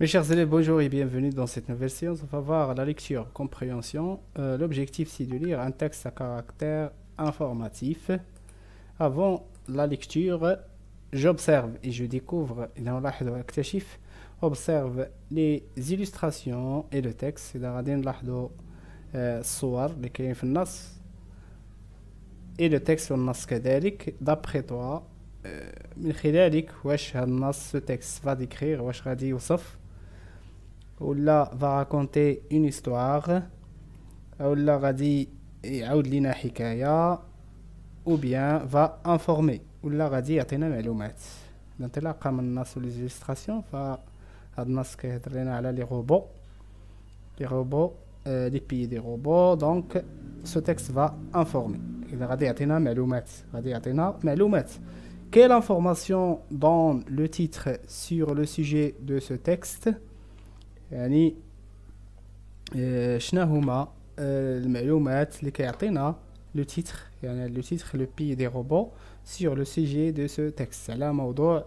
Mes chers élèves, bonjour et bienvenue dans cette nouvelle séance. On va voir la lecture compréhension. Euh, l'objectif, c'est de lire un texte à caractère informatif. Avant la lecture, j'observe et je découvre, observe les illustrations et le texte. Euh, et le texte d'après toi, euh, ce texte va décrire va décrire? Allah va raconter une histoire. Allah va dire Hikaya. Ou bien va informer. Allah va dire Atena Melumet. Donc là, comme on a sur les illustrations, va admettre a les robots. Les robots, euh, les pieds des robots. Donc ce texte va informer. Il va dire Atena Melumet. Va dire Atena Quelle information donne le titre sur le sujet de ce texte cest le titre, le titre, le des robots, sur le sujet de ce texte, le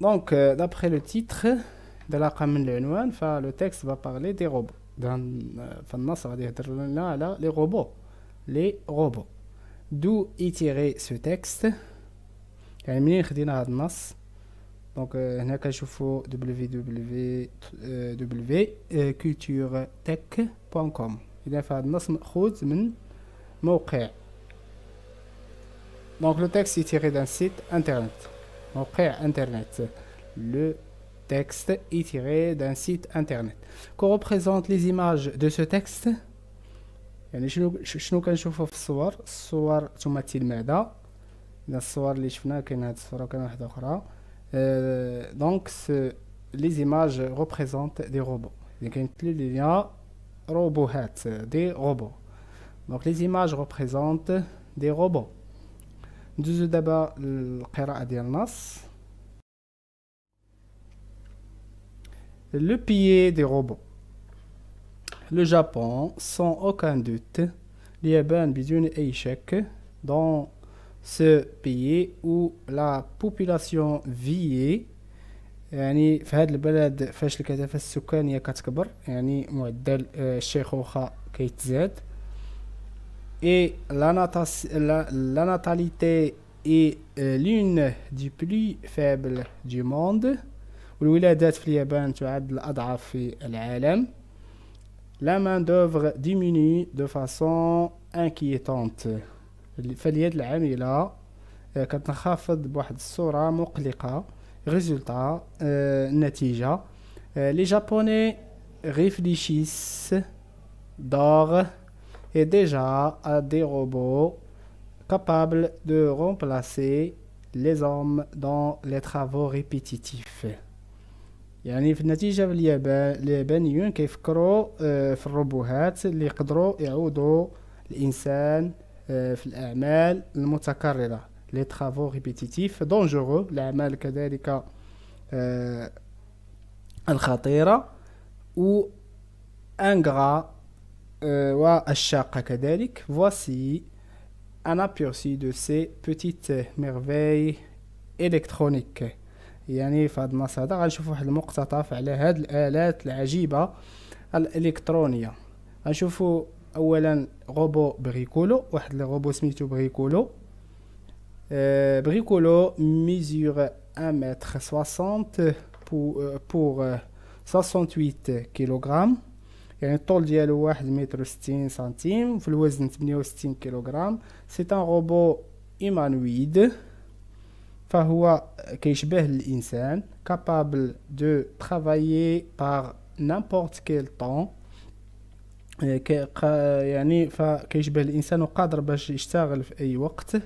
Donc, d'après le titre de le texte va parler des robots. Dans le texte, va robots. Les robots d'où est tiré ce texte Donc منين euh, www.culturetech.com euh, est tiré d'un site internet internet le texte est tiré d'un site internet que représentent les images de ce texte يعني شنو شنو كنشوفوا في الصور الصور تمثل المعده من الصور اللي شفنا كاين هاد الصوره كاين واحده اخرى أه دونك لي زيماج ريبريزونت دي روبو يعني كيمثلوا لينا روبوهات دي روبو دونك لي زيماج ريبريزونت دي روبو ندوزو دابا للقراءه ديال النص لو بيي دي روبو le Japon, sans aucun doute, l'Iban Bidun échec dans ce pays où la population vit يعني في هذا البلد فاش الكثافه السكانيه كتكبر يعني معدل الشيخوخه كيتزاد et la, natas, la, la natalité est euh, l'une des plus faibles du monde والولادات في اليابان تعد الاضعف في العالم la main-d'œuvre diminue de façon inquiétante. Les japonais réfléchissent d'or et déjà à des robots capables de remplacer les hommes dans les travaux répétitifs. يعني في النتيجة اليابانيون كيفكروا آه، في الروبوهات اللي يقدروا يعودوا الإنسان آه، في الأعمال المتكررة لي ترافو ريبيتيتيف دونجورو الأعمال كذلك آه، الخطيرة و انغرا والشاقة كذلك فواسي ان aperçu دو سي بوتيت ميرفاي الكترونيك يعني في هذا النص هذا غنشوف واحد المقتطف على هاد الالات العجيبه الالكترونيه غنشوفوا اولا روبو بريكولو واحد الروبو سميتو بريكولو آه بريكولو ميزور 1 متر 60 بو بور 68 كيلوغرام يعني الطول ديالو واحد متر وستين سنتيم في الوزن تمنية ستين كيلوغرام سي ان روبو ايمانويد فهو كيشبه الانسان capable de travailler par n'importe quel temps يعني فكيشبه الانسان وقادر باش يشتغل في اي وقت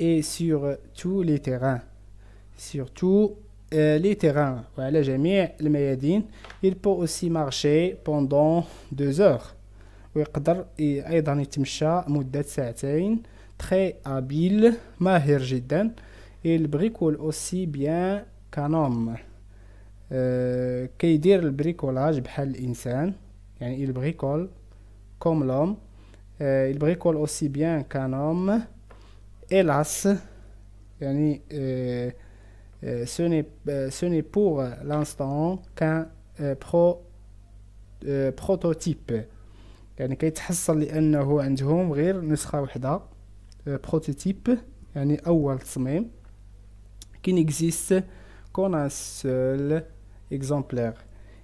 et sur tous les terrains sur tous euh, les terrains وعلى جميع الميادين il peut aussi marcher pendant deux heures ساعتين très habile ماهر il bricole aussi bien qu'un homme euh, le bricolage bricolage il bricole comme l'homme euh, il bricole aussi bien qu'un homme hélas euh, euh, ce n'est pour l'instant qu'un pro euh, prototype qui n'existe qu'en un seul exemplaire.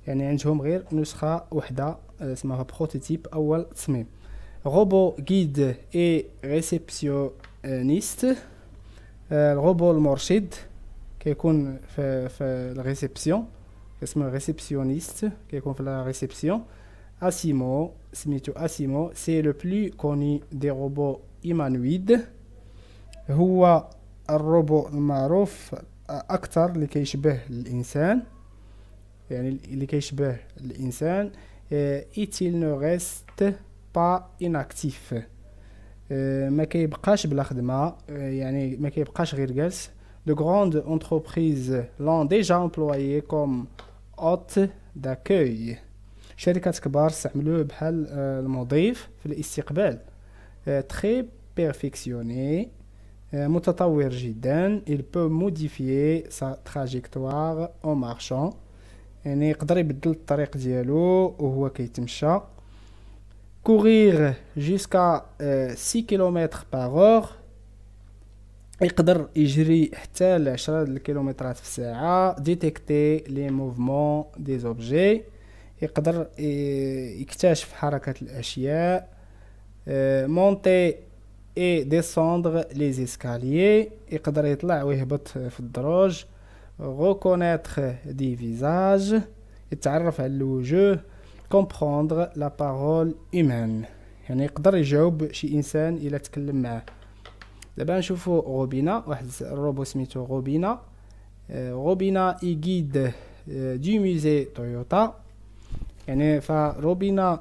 Et un jour, nous sera ouhda, euh, c'est un prototype à mais Robot guide et réceptionniste. Euh, robot morchid, qui est fait la réception. C'est un réceptionniste, qui est fait la réception. Asimo, à c'est le plus connu des robots humanoïdes. à الروبو المعروف أكثر اللي كيشبه الإنسان يعني اللي كيشبه الإنسان آه، ايتيل نو ريست با إناكتيف آه، ما كيبقاش بلا خدمة آه، يعني ما كيبقاش غير جالس de grandes entreprises l'ont déjà employé comme hôte d'accueil. شركات كبار استعملوه بحال المضيف في الاستقبال. très perfectionné متطور جدا il peut modifier sa trajectoire en marchant يعني يقدر يبدل الطريق ديالو وهو كيتمشى courir jusqu'à 6 km par heure يقدر يجري حتى ل 10 كيلومترات في الساعه ديتيكتي لي موفمون دي زوبجي يقدر يكتشف حركه الاشياء مونتي et descendre les escaliers يقدر يطلع ويهبط في الدروج reconnaître des visages يتعرف على الوجوه comprendre la parole humaine يعني يقدر يجاوب شي انسان الى تكلم معاه دابا نشوفوا روبينا واحد الروبو سميتو روبينا روبينا اي guide du musée Toyota يعني فروبينا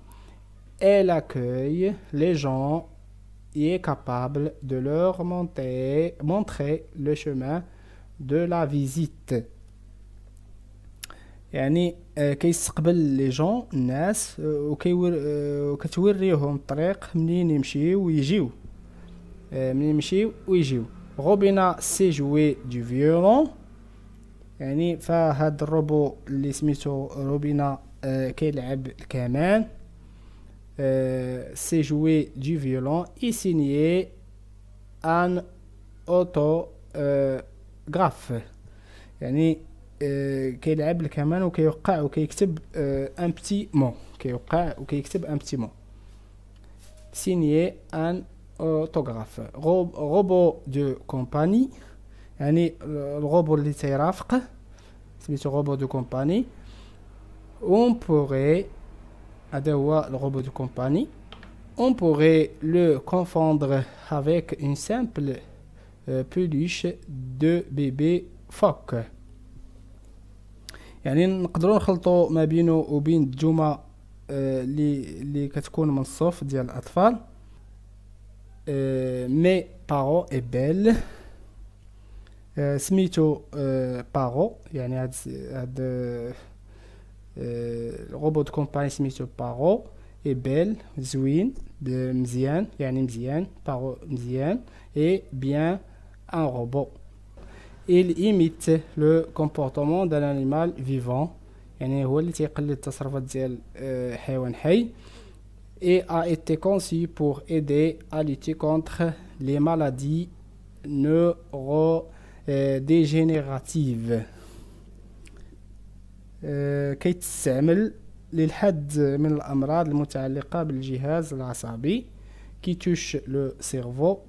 elle accueille les gens et est capable de leur monter, montrer le chemin de la visite. يعني كيستقبل لي جون الناس وكيور وكتوريهم الطريق منين يمشيو ويجيو منين يمشيو ويجيو روبينا سي جوي دو فيولون يعني فهاد الروبو اللي سميتو روبينا كيلعب الكمان euh, c'est jouer du violon et signer un autographe. Euh, yani, euh, qui joue le camion ou qui ou qui écrit un petit mot. Qui écrit qui écrit un petit mot. Signer un autographe. Robot de compagnie. يعني robot اللي تيرافق سميتو robot de compagnie, on pourrait هذا هو الغوبو دو كومباني on pourrait le confondre avec une simple euh, peluche de bébé phoque يعني نقدروا نخلطوا ما بينه وبين الدجومه اللي اللي كتكون من الصوف ديال الاطفال مي بارو اي بيل سميتو بارو يعني هاد هاد le euh, robot de compagnie ايبيل زوين مزيان يعني مزيان paro مزيان et bien un robot. il imite le comportement d'un animal vivant euh, et a été conçu pour aider à lutter contre les maladies neurodégénératives qui s'utilisent pour l'une des maladies liées à l'organisme du cerveau qui touchent le cerveau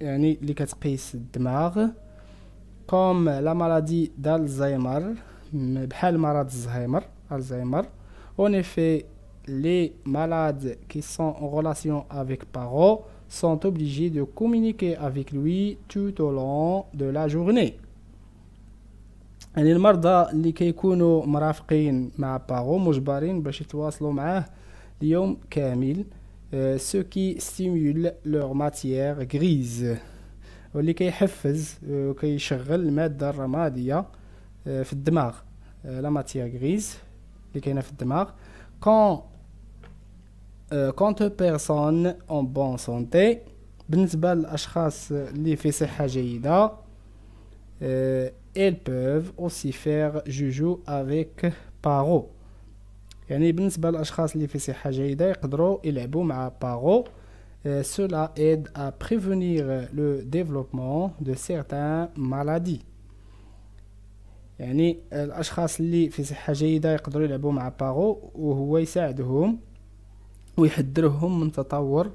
c'est à dire qui comme la maladie d'Alzheimer comme le mal de Alzheimer En effet, les malades qui sont en relation avec parents sont obligés de communiquer avec lui tout au long de la journée يعني المرضى اللي كيكونوا مرافقين مع باغو مجبرين باش يتواصلوا معاه اليوم كامل سو كي ستيمول لوغ ماتيير غريز واللي كيحفز آه، وكيشغل الماده الرماديه آه، في الدماغ لا ماتيير غريز اللي كاينه في الدماغ كون كونت بيرسون اون بون سونتي بالنسبه للاشخاص اللي في صحه جيده euh, elles peuvent aussi faire joujou avec Paro. يعني بالنسبة للأشخاص اللي في صحة جيدة يقدروا يلعبوا مع بارو Euh, cela aide à prévenir le développement de certaines maladies. يعني الأشخاص اللي في صحة جيدة يقدروا يلعبوا مع بارو وهو يساعدهم ويحذرهم من تطور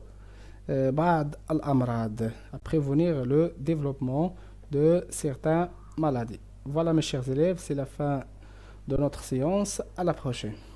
بعض الأمراض à prévenir le développement de certaines maladies. Voilà mes chers élèves, c'est la fin de notre séance. À la prochaine.